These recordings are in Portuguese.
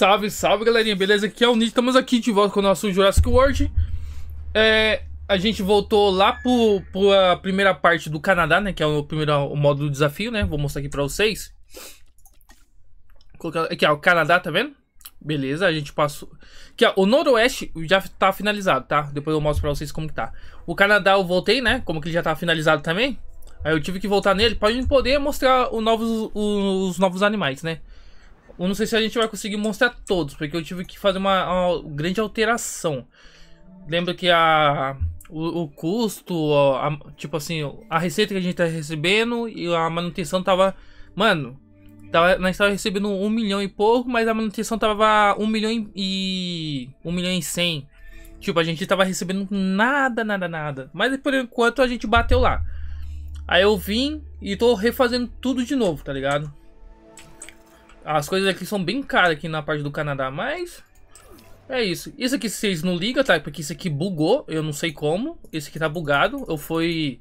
Salve, salve galerinha, beleza? Aqui é o Nid, estamos aqui de volta com o nosso Jurassic World. É, a gente voltou lá pro a primeira parte do Canadá, né? Que é o primeiro o modo do desafio, né? Vou mostrar aqui para vocês. aqui, ó, o Canadá, tá vendo? Beleza, a gente passou. Aqui, ó, o Noroeste já tá finalizado, tá? Depois eu mostro pra vocês como que tá. O Canadá eu voltei, né? Como que ele já tá finalizado também. Aí eu tive que voltar nele pra gente poder mostrar novos, os novos animais, né? Eu não sei se a gente vai conseguir mostrar todos, porque eu tive que fazer uma, uma grande alteração. Lembra que a o, o custo, a, a, tipo assim, a receita que a gente tá recebendo e a manutenção tava, mano, tava, nós tava recebendo um milhão e pouco, mas a manutenção tava um milhão e um milhão e cem. Tipo, a gente tava recebendo nada, nada, nada. Mas por enquanto a gente bateu lá. Aí eu vim e tô refazendo tudo de novo, tá ligado? As coisas aqui são bem caras aqui na parte do Canadá, mas... É isso. Isso aqui vocês não ligam, tá? Porque isso aqui bugou, eu não sei como. Esse aqui tá bugado. Eu fui,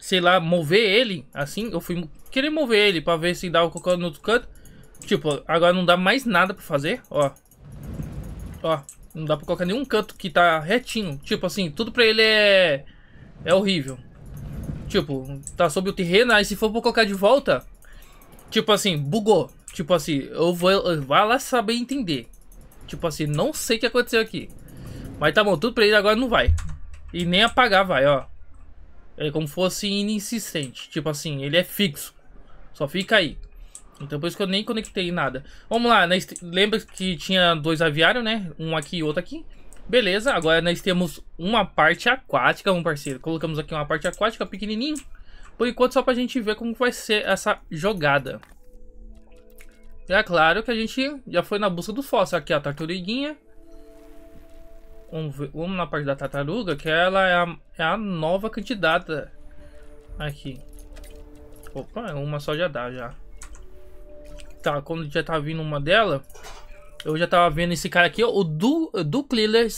sei lá, mover ele, assim. Eu fui querer mover ele pra ver se dava qualquer outro canto. Tipo, agora não dá mais nada pra fazer, ó. Ó, não dá pra colocar nenhum canto que tá retinho. Tipo assim, tudo pra ele é... É horrível. Tipo, tá sob o terreno, aí se for pra colocar de volta... Tipo assim, bugou. Tipo assim, eu vou vai lá saber entender. Tipo assim, não sei o que aconteceu aqui. Mas tá bom, tudo pra ele agora não vai. E nem apagar vai, ó. É como fosse inexistente. Tipo assim, ele é fixo. Só fica aí. Então por isso que eu nem conectei nada. Vamos lá, nós, lembra que tinha dois aviários, né? Um aqui e outro aqui. Beleza, agora nós temos uma parte aquática, um parceiro. Colocamos aqui uma parte aquática pequenininha. Por enquanto só pra gente ver como vai ser essa jogada. É claro que a gente já foi na busca do fóssil. Aqui a tartaruguinha. Vamos, ver, vamos na parte da tartaruga, que ela é a, é a nova candidata aqui. Opa, uma só já dá já. Tá, quando já tá vindo uma dela, eu já tava vendo esse cara aqui, ó, o du, du Clealer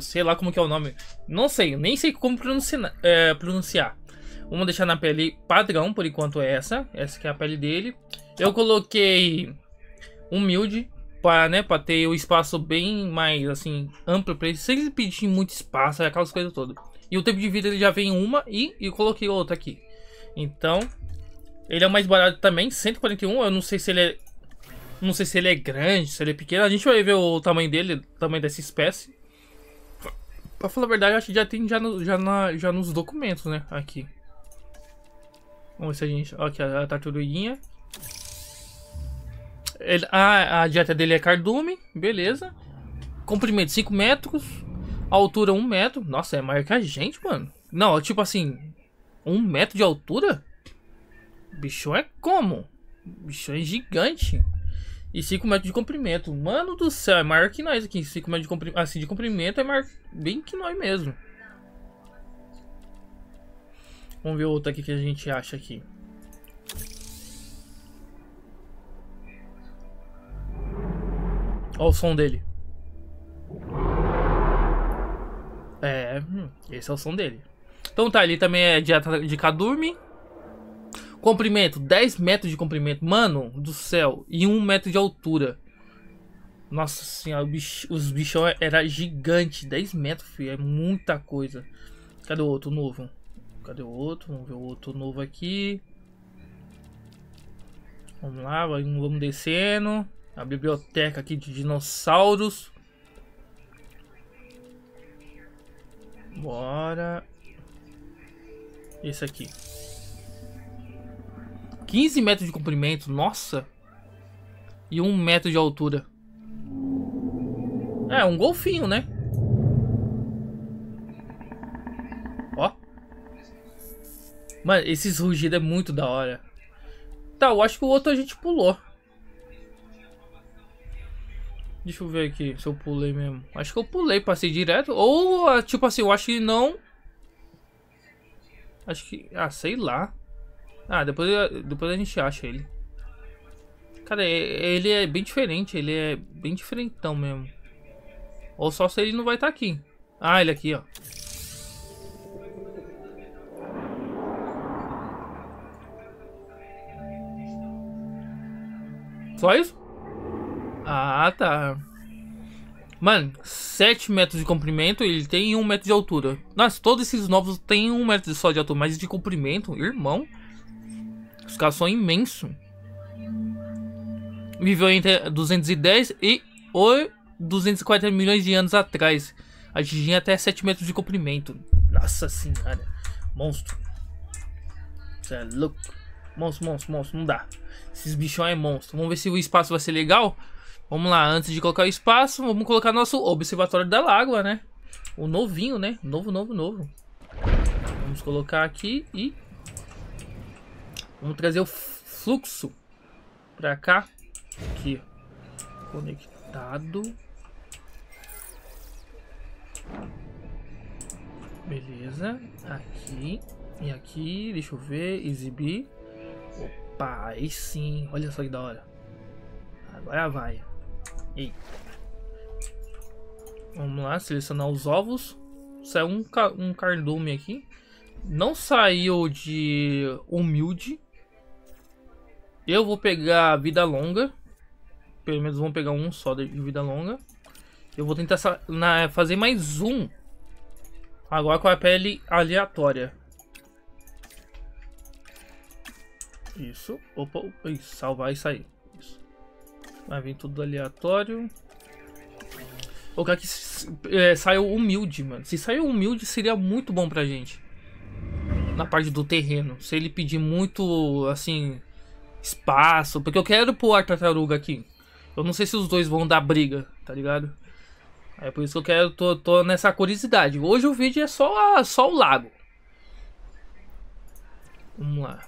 sei lá como que é o nome. Não sei, nem sei como pronunciar. É, pronunciar. Vamos deixar na pele padrão, por enquanto é essa. Essa que é a pele dele. Eu coloquei humilde para né, para ter o espaço bem mais assim amplo para ele, sem pedir muito espaço, aquelas coisas todas. E o tempo de vida ele já vem uma e, e coloquei outra aqui. Então, ele é mais barato também, 141. Eu não sei se ele é. Não sei se ele é grande, se ele é pequeno. A gente vai ver o tamanho dele, o tamanho dessa espécie. Para falar a verdade, acho que já tem já, no, já, na, já nos documentos, né? Aqui. Vamos ver se a gente. Aqui, a tartaruguinha. Ele, a, a, dieta dele é cardume, beleza. Comprimento 5 metros. Altura 1 um metro. Nossa, é maior que a gente, mano. Não, é tipo assim, 1 um metro de altura? Bichão é como? Bichão é gigante. E 5 metros de comprimento. Mano do céu, é maior que nós aqui. 5 metros de comprimento. Ah, assim, de comprimento é maior bem que nós mesmo. Vamos ver outro aqui que a gente acha aqui. Olha o som dele. É, hum, esse é o som dele. Então tá, ele também é de Kadurmi. Comprimento, 10 metros de comprimento. Mano do céu. E 1 metro de altura. Nossa senhora, bicho, os bichão é, era gigante. 10 metros, filho. É muita coisa. Cadê o outro novo? Cadê o outro? Vamos ver o outro novo aqui. Vamos lá, vamos descendo. A biblioteca aqui de dinossauros. Bora. Esse aqui. 15 metros de comprimento, nossa. E 1 metro de altura. É, um golfinho, né? Ó. Mano, esses rugidos é muito da hora. Tá, eu acho que o outro a gente pulou. Deixa eu ver aqui se eu pulei mesmo. Acho que eu pulei, passei direto. Ou, ah, tipo assim, eu acho que não... Acho que... Ah, sei lá. Ah, depois, ah, depois a gente acha ele. Cara, ele é bem diferente. Ele é bem diferentão mesmo. Ou só se ele não vai estar tá aqui. Ah, ele aqui, ó. Só isso? Ah, tá. Mano, 7 metros de comprimento e ele tem 1 metro de altura. Nossa, todos esses novos têm 1 metro só de altura, mas de comprimento, irmão. Os caras são imensos. Viveu entre 210 e 240 milhões de anos atrás. Atingia até 7 metros de comprimento. Nossa senhora. Monstro. Você é louco. Monstro, monstro, monstro. Não dá. Esses bichão é monstro. Vamos ver se o espaço vai ser legal. Vamos lá, antes de colocar o espaço, vamos colocar nosso observatório da lagoa, né? O novinho, né? Novo, novo, novo. Vamos colocar aqui e... Vamos trazer o fluxo pra cá. Aqui. Conectado. Beleza. Aqui. E aqui, deixa eu ver. Exibir. Opa, aí sim. Olha só que da hora. Agora vai. E vamos lá, selecionar os ovos. Saiu um, ca um cardume aqui. Não saiu de humilde. Eu vou pegar vida longa. Pelo menos vamos pegar um só de vida longa. Eu vou tentar na, fazer mais um. Agora com a pele aleatória. Isso. Opa, opa. Isso, salvar e sair. Vai vir tudo aleatório. O cara que é, saiu humilde, mano. Se saiu humilde, seria muito bom pra gente. Na parte do terreno. Se ele pedir muito, assim, espaço. Porque eu quero pôr a tartaruga aqui. Eu não sei se os dois vão dar briga, tá ligado? É por isso que eu quero, tô, tô nessa curiosidade. Hoje o vídeo é só, a, só o lago. Vamos lá.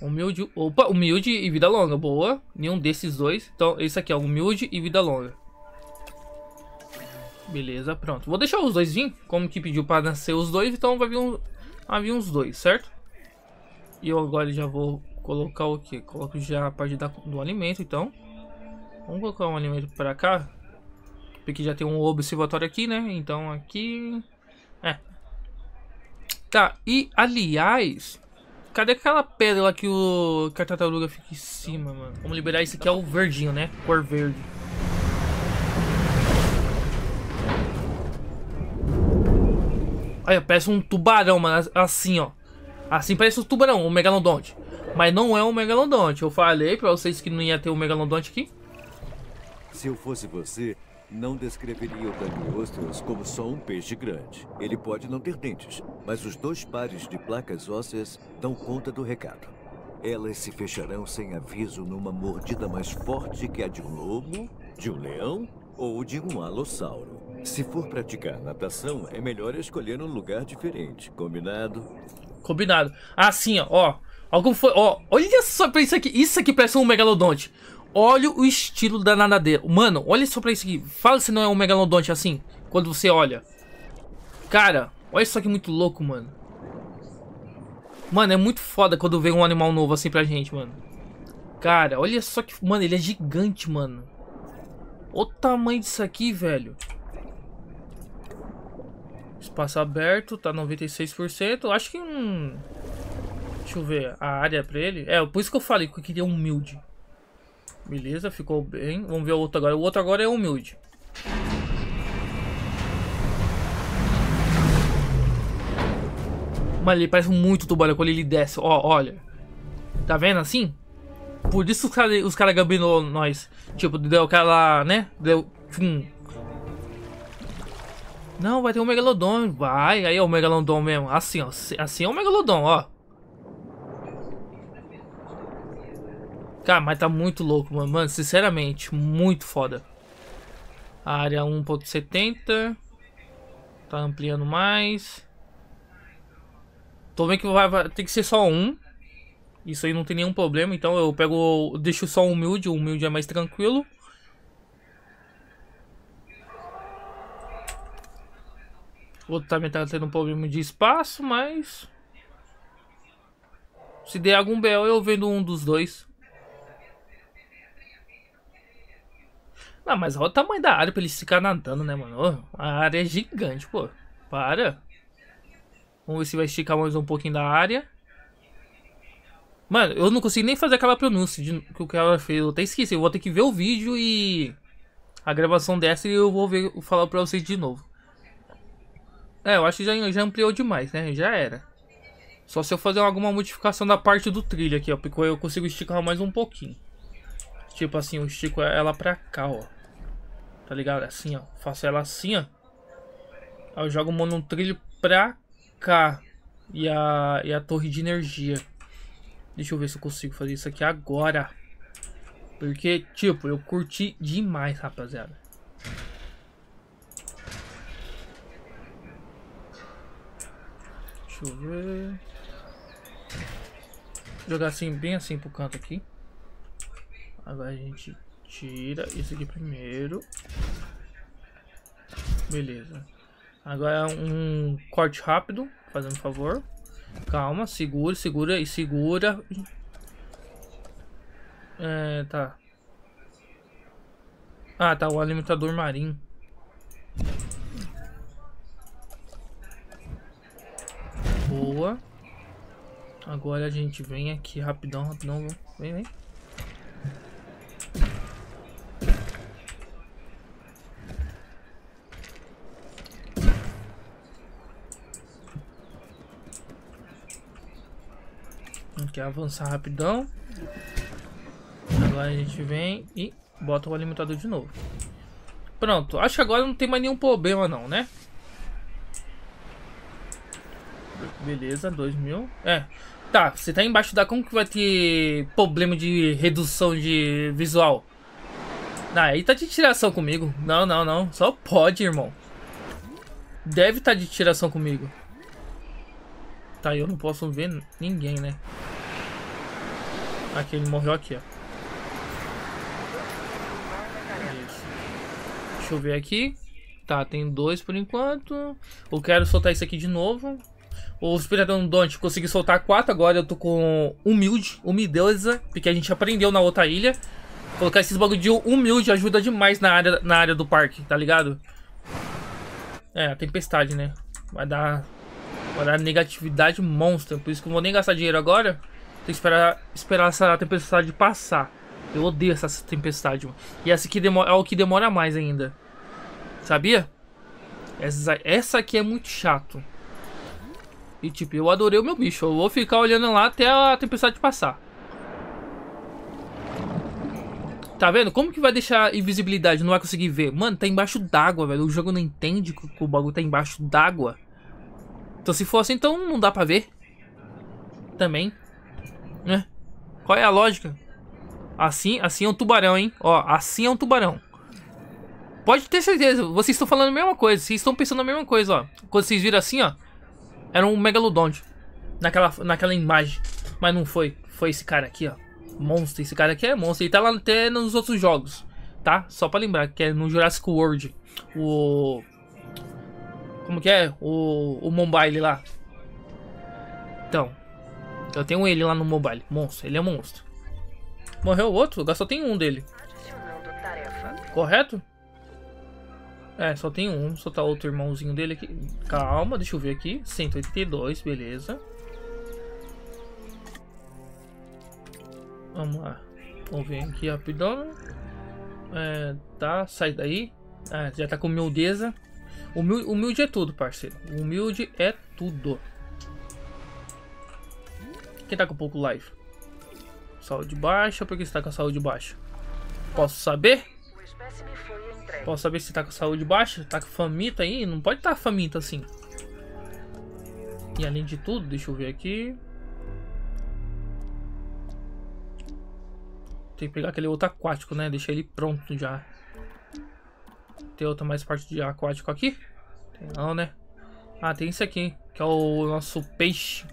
Humilde, opa, humilde e vida longa, boa. Nenhum desses dois. Então, esse aqui é humilde e vida longa. Beleza, pronto. Vou deixar os dois vir, como que pediu para nascer os dois, então vai vir, um, vai vir uns dois, certo? E eu agora já vou colocar o que? Coloco já a parte da, do alimento, então. Vamos colocar um alimento para cá. Porque já tem um observatório aqui, né? Então aqui... É. Tá, e aliás, Cadê aquela pedra lá que, o, que a tartaruga fica em cima, mano? Vamos liberar esse aqui, é o verdinho, né? Cor verde. Olha, parece um tubarão, mano. Assim, ó. Assim parece um tubarão, um megalodonte. Mas não é um megalodonte. Eu falei pra vocês que não ia ter um megalodonte aqui. Se eu fosse você, não descreveria o Gangostreus como só um peixe grande. Ele pode não ter dentes, mas os dois pares de placas ósseas dão conta do recado. Elas se fecharão sem aviso numa mordida mais forte que a de um lobo, de um leão ou de um alossauro. Se for praticar natação, é melhor escolher um lugar diferente, combinado? Combinado. Ah, sim, ó. ó. Algum foi. Ó, olha só pra isso aqui. Isso aqui parece um megalodonte. Olha o estilo da nadadeira. Mano, olha só pra isso aqui. Fala se não é um megalodonte assim, quando você olha. Cara, olha isso aqui muito louco, mano. Mano, é muito foda quando vem um animal novo assim pra gente, mano. Cara, olha só que... Mano, ele é gigante, mano. o tamanho disso aqui, velho. Espaço aberto, tá 96%. Acho que um... Deixa eu ver a área pra ele. É, por isso que eu falei que eu queria humilde. Beleza, ficou bem. Vamos ver o outro agora. O outro agora é humilde. Mas ele parece muito tubarão quando ele desce. Ó, olha. Tá vendo assim? Por isso os caras os cara gabinou nós. Tipo, deu aquela, né? Deu... Hum. Não, vai ter um megalodon. Vai, aí é o megalodon mesmo. Assim, ó. Assim é o megalodon, ó. Cara, mas tá muito louco, mano. Mano, sinceramente, muito foda. A área 1.70. Tá ampliando mais. Tô vendo que vai, vai, tem que ser só um. Isso aí não tem nenhum problema. Então eu pego. Eu deixo só humilde. O humilde é mais tranquilo. O outro também tá tendo um problema de espaço, mas. Se der algum BL, eu vendo um dos dois. Não, ah, mas olha o tamanho da área pra eles ficar nadando, né, mano? A área é gigante, pô. Para. Vamos ver se vai esticar mais um pouquinho da área. Mano, eu não consigo nem fazer aquela pronúncia de, que o cara fez. Eu até esqueci. Eu vou ter que ver o vídeo e a gravação dessa e eu vou ver, falar pra vocês de novo. É, eu acho que já, já ampliou demais, né? Já era. Só se eu fazer alguma modificação da parte do trilho aqui, ó. Porque eu consigo esticar mais um pouquinho. Tipo assim, eu estico ela pra cá, ó. Tá ligado? Assim, ó. Faço ela assim, ó. Aí eu jogo o mono um trilho pra cá. E a, e a torre de energia. Deixa eu ver se eu consigo fazer isso aqui agora. Porque, tipo, eu curti demais, rapaziada. Deixa eu ver. Vou jogar assim, bem assim pro canto aqui. Agora a gente Tira isso aqui primeiro. Beleza. Agora um corte rápido, fazendo favor. Calma, segura, segura e segura. É, tá. Ah, tá, o alimentador marinho. Boa. Agora a gente vem aqui rapidão, rapidão. Vem, vem. aqui, avançar rapidão. Agora a gente vem e bota o alimentador de novo. Pronto, acho que agora não tem mais nenhum problema não, né? Beleza, 2000. É, tá, você tá embaixo da como que vai ter problema de redução de visual? Ah, aí tá de tiração comigo. Não, não, não. Só pode, irmão. Deve estar tá de tiração comigo. Tá, eu não posso ver ninguém, né? Aqui, ele morreu aqui, ó. Deixa eu ver aqui. Tá, tem dois por enquanto. Eu quero soltar isso aqui de novo. O Donte consegui soltar quatro agora. Eu tô com humilde, humildeza, porque a gente aprendeu na outra ilha. Colocar esses bagulho de humilde ajuda demais na área, na área do parque, tá ligado? É, a tempestade, né? Vai dar, vai dar negatividade monstro. Por isso que eu não vou nem gastar dinheiro agora que esperar, esperar essa tempestade passar. Eu odeio essa tempestade, mano. E essa aqui demora, é o que demora mais ainda. Sabia? Essa, essa aqui é muito chato. E tipo, eu adorei o meu bicho. Eu vou ficar olhando lá até a tempestade passar. Tá vendo? Como que vai deixar invisibilidade? Não vai conseguir ver. Mano, tá embaixo d'água, velho. O jogo não entende que o bagulho tá embaixo d'água. Então se fosse assim, então não dá pra ver. Também. Né? Qual é a lógica? Assim, assim é um tubarão, hein? Ó, assim é um tubarão. Pode ter certeza, vocês estão falando a mesma coisa, vocês estão pensando a mesma coisa, ó. Quando vocês viram assim, ó, era um megalodonte naquela, naquela imagem. Mas não foi, foi esse cara aqui, ó. Monstro, esse cara aqui é monstro. Ele tá lá até nos outros jogos, tá? Só pra lembrar, que é no Jurassic World. O... Como que é? O, o Mumbai lá. Então, eu tenho ele lá no mobile. Monstro, ele é monstro. Morreu o outro, agora só tem um dele. Correto? É, só tem um. Só tá outro irmãozinho dele aqui. Calma, deixa eu ver aqui. 182, beleza. Vamos lá. Vamos ver aqui rapidão. É, tá, sai daí. Ah, já tá com humildeza. Humil humilde é tudo, parceiro. Humilde é tudo. Quem tá com pouco life? Saúde baixa. Por que você tá com a saúde baixa? Posso saber? Posso saber se tá com saúde baixa? Tá com faminta aí? Não pode estar tá faminta assim. E além de tudo, deixa eu ver aqui. Tem que pegar aquele outro aquático, né? Deixar ele pronto já. Tem outra mais parte de aquático aqui? Tem não, né? Ah, tem isso aqui, que é o nosso peixe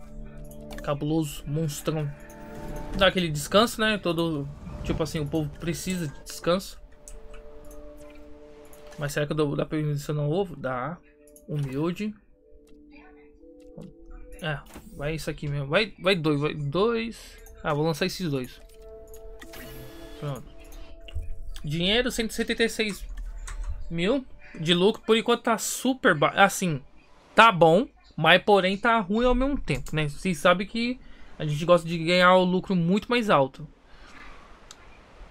cabuloso, monstrão. Dá aquele descanso, né? Todo. Tipo assim, o povo precisa de descanso. Mas será que eu dou, dá pra mencionar o ovo? Dá. Humilde. É, vai isso aqui mesmo. Vai, vai dois, vai dois. Ah, vou lançar esses dois. Pronto. Dinheiro 176 mil de lucro. Por enquanto tá super baixo. Assim, tá bom. Mas porém tá ruim ao mesmo tempo, né? Vocês sabem que a gente gosta de ganhar o lucro muito mais alto.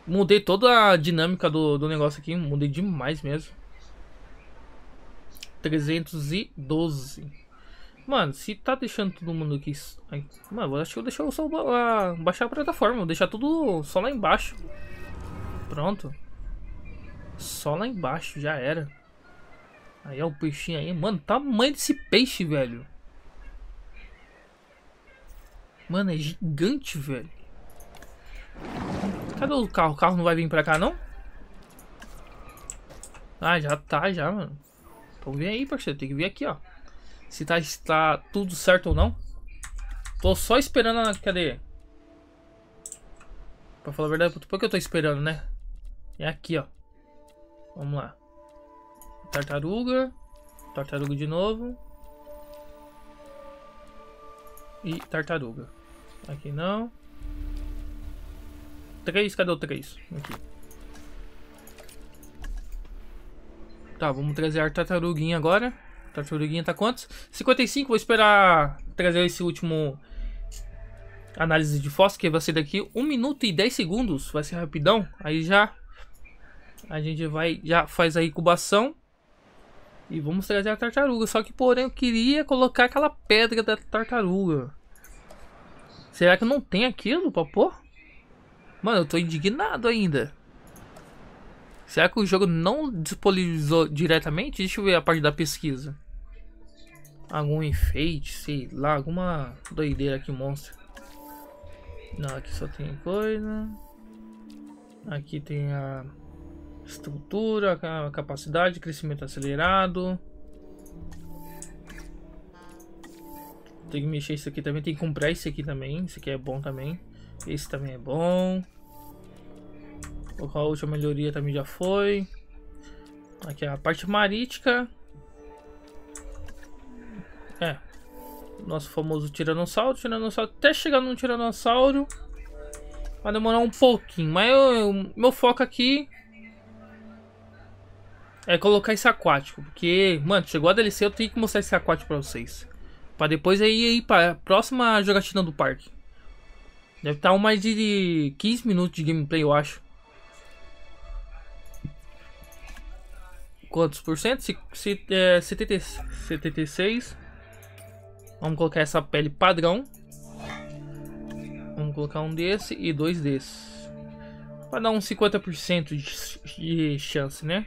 Mudei toda a dinâmica do, do negócio aqui, mudei demais mesmo. 312. Mano, se tá deixando todo mundo aqui... mano, mano, acho que eu deixei só a, baixar a plataforma, vou deixar tudo só lá embaixo. Pronto. Só lá embaixo, já era. Aí é o peixinho aí. Mano, tamanho desse peixe, velho. Mano, é gigante, velho. Cadê o carro? O carro não vai vir pra cá, não? Ah, já tá, já, mano. Então vem aí, parceiro. Tem que vir aqui, ó. Se tá, se tá tudo certo ou não. Tô só esperando a... Cadê? Pra falar a verdade, por que eu tô esperando, né? É aqui, ó. Vamos lá. Tartaruga. Tartaruga de novo. E tartaruga. Aqui não. Três, cadê o três? Aqui. Tá, vamos trazer a tartaruguinha agora. Tartaruguinha tá quantos? 55, vou esperar trazer esse último análise de fósforo, que vai ser daqui 1 minuto e 10 segundos. Vai ser rapidão. Aí já a gente vai, já faz a incubação. E vamos trazer a tartaruga. Só que, porém, eu queria colocar aquela pedra da tartaruga. Será que não tem aquilo pra pôr? Mano, eu tô indignado ainda. Será que o jogo não disponibilizou diretamente? Deixa eu ver a parte da pesquisa. Algum enfeite, sei lá, alguma doideira que mostra. Não, aqui só tem coisa. Aqui tem a Estrutura, capacidade, crescimento acelerado. Tem que mexer isso aqui também. Tem que comprar esse aqui também. Esse aqui é bom também. Esse também é bom. A última melhoria também já foi. Aqui é a parte marítica. É. Nosso famoso tiranossauro. Tiranossauro. Até chegar num tiranossauro. Vai demorar um pouquinho. Mas o meu foco aqui é colocar esse aquático, porque, mano, chegou a DLC, eu tenho que mostrar esse aquático pra vocês. Pra depois aí ir pra próxima jogatina do parque. Deve estar tá um mais de 15 minutos de gameplay, eu acho. Quantos por cento? Se, se, é, 70, 76. Vamos colocar essa pele padrão. Vamos colocar um desse e dois desses. Pra dar uns 50% de, de chance, né?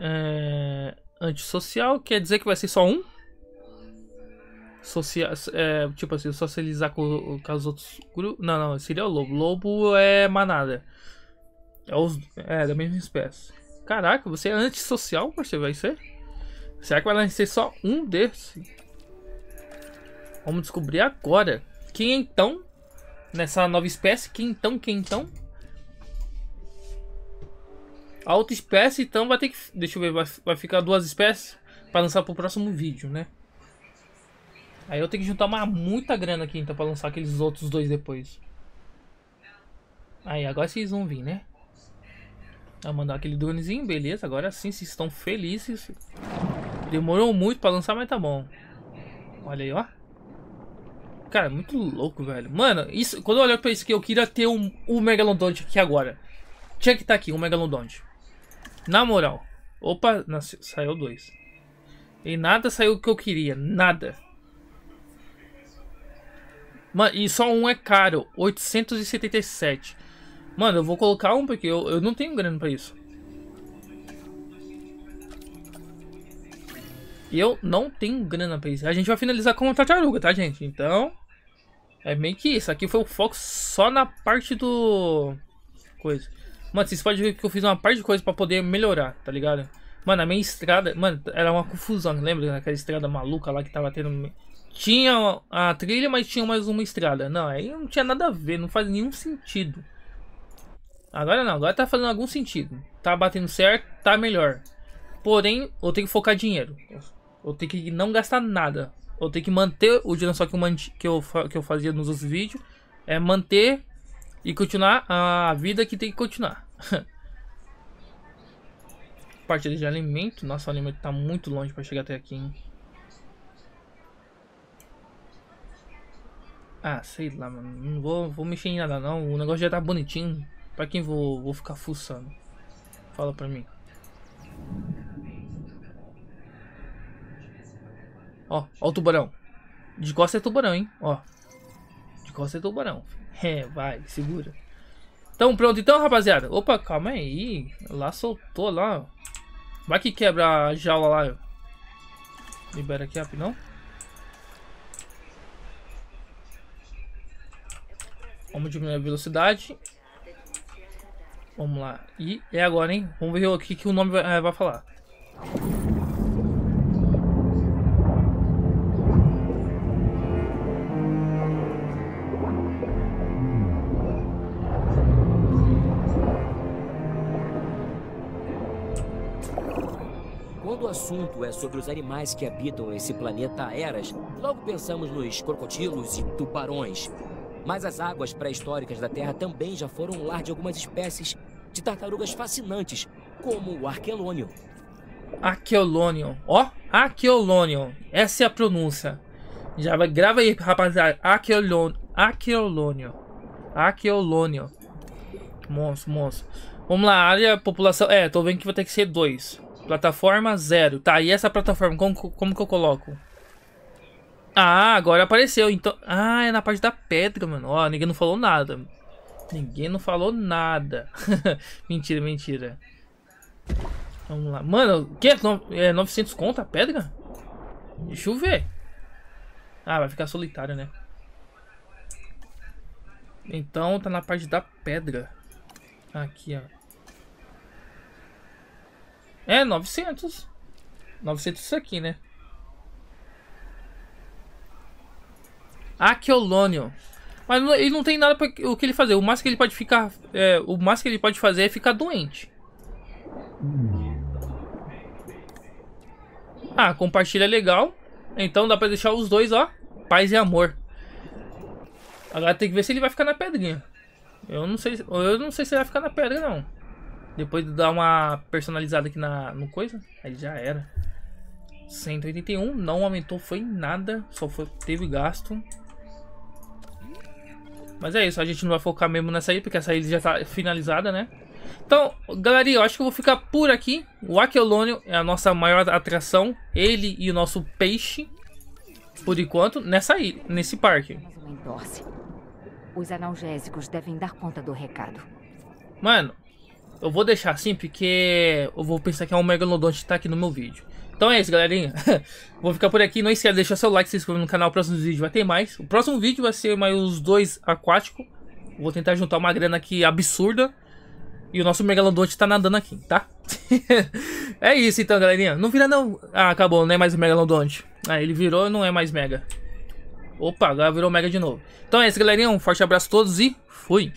É, antissocial quer dizer que vai ser só um? Social, é, tipo assim, socializar com, com os outros grupos. Não, não, seria o lobo. Lobo é manada. É, os, é da mesma espécie. Caraca, você é antissocial, você vai ser? Será que vai ser só um desses? Vamos descobrir agora. Quem então? Nessa nova espécie, quem então, quem então? A outra espécie, então, vai ter que. Deixa eu ver, vai, vai ficar duas espécies para lançar pro próximo vídeo, né? Aí eu tenho que juntar uma, muita grana aqui, então, para lançar aqueles outros dois depois. Aí, agora vocês vão vir, né? Vai mandar aquele dronezinho, beleza. Agora sim, vocês estão felizes. Demorou muito para lançar, mas tá bom. Olha aí, ó. Cara, muito louco, velho. Mano, isso, quando eu olho pra isso aqui, eu queria ter o um, um Megalodonte aqui agora. Tinha que estar tá aqui, o um Megalodonte. Na moral. Opa, nasceu, saiu dois. E nada saiu o que eu queria. Nada. Mano, e só um é caro. 877. Mano, eu vou colocar um porque eu, eu não tenho grana pra isso. Eu não tenho grana pra isso. A gente vai finalizar com a tartaruga, tá, gente? Então... É meio que isso. Aqui foi o foco só na parte do... Coisa. Mano, vocês podem ver que eu fiz uma parte de coisa pra poder melhorar, tá ligado? Mano, a minha estrada, mano, era uma confusão, lembra? Aquela estrada maluca lá que tava tendo. Tinha a trilha, mas tinha mais uma estrada. Não, aí não tinha nada a ver, não faz nenhum sentido. Agora não, agora tá fazendo algum sentido. Tá batendo certo, tá melhor. Porém, eu tenho que focar dinheiro. Eu tenho que não gastar nada. Eu tenho que manter o dinheiro só que eu, que eu, que eu fazia nos outros vídeos. É manter e continuar a vida que tem que continuar. Partilha de alimento. Nossa, o alimento tá muito longe para chegar até aqui, hein? Ah, sei lá, mano. Não vou, vou mexer em nada, não. O negócio já tá bonitinho. Pra quem vou, vou ficar fuçando? Fala pra mim. Ó, ó o tubarão. De costa é tubarão, hein? Ó. De costa é tubarão. É, vai, segura. Então pronto, então rapaziada. Opa, calma aí. Lá soltou lá. Vai que quebra a jaula lá. Ó. Libera aqui rapidão. Vamos diminuir a velocidade. Vamos lá. E é agora, hein? Vamos ver o que o nome vai, é, vai falar. assunto é sobre os animais que habitam esse planeta Eras, logo pensamos nos crocodilos e tubarões. Mas as águas pré-históricas da Terra também já foram lar de algumas espécies de tartarugas fascinantes, como o arquelônio. Arquelônio, ó, oh, essa é a pronúncia. Já vai, grava aí, rapaziada, Arquelônio, Arquelônio, Arquelônio. Monstro, monstro. Vamos lá, área, população, é, tô vendo que vai ter que ser dois. Plataforma zero. Tá, e essa plataforma, como, como que eu coloco? Ah, agora apareceu. Então, ah, é na parte da pedra, mano. Ó, ninguém não falou nada. Ninguém não falou nada. mentira, mentira. Vamos lá. Mano, o que? É 900 conto a pedra? Deixa eu ver. Ah, vai ficar solitário, né? Então tá na parte da pedra. Aqui, ó. É, 900. 900 isso aqui, né? Aquelônio, Mas ele não tem nada para o que ele fazer. O mais que ele pode ficar. É, o mais que ele pode fazer é ficar doente. Ah, compartilha legal. Então dá para deixar os dois, ó. Paz e amor. Agora tem que ver se ele vai ficar na pedrinha. Eu não sei, eu não sei se ele vai ficar na pedra, não. Depois de dar uma personalizada aqui na, no coisa, aí já era. 181, não aumentou, foi nada, só foi, teve gasto. Mas é isso, a gente não vai focar mesmo nessa aí, porque essa aí já tá finalizada, né? Então, galerinha, eu acho que eu vou ficar por aqui. O Aquelônio é a nossa maior atração, ele e o nosso peixe, por enquanto, nessa ilha, nesse parque. Os analgésicos devem dar conta do recado. Mano, eu vou deixar assim porque eu vou pensar que é um megalodonte que tá aqui no meu vídeo. Então é isso, galerinha. vou ficar por aqui. Não esquece de deixar seu like, se inscrever no canal. O próximo vídeo vai ter mais. O próximo vídeo vai ser mais os dois aquáticos. Vou tentar juntar uma grana aqui absurda. E o nosso megalodonte tá nadando aqui, tá? é isso então, galerinha. Não vira não. Ah, acabou, não é mais o megalodonte. Ah, ele virou não é mais mega. Opa, agora virou mega de novo. Então é isso, galerinha. Um forte abraço a todos e fui!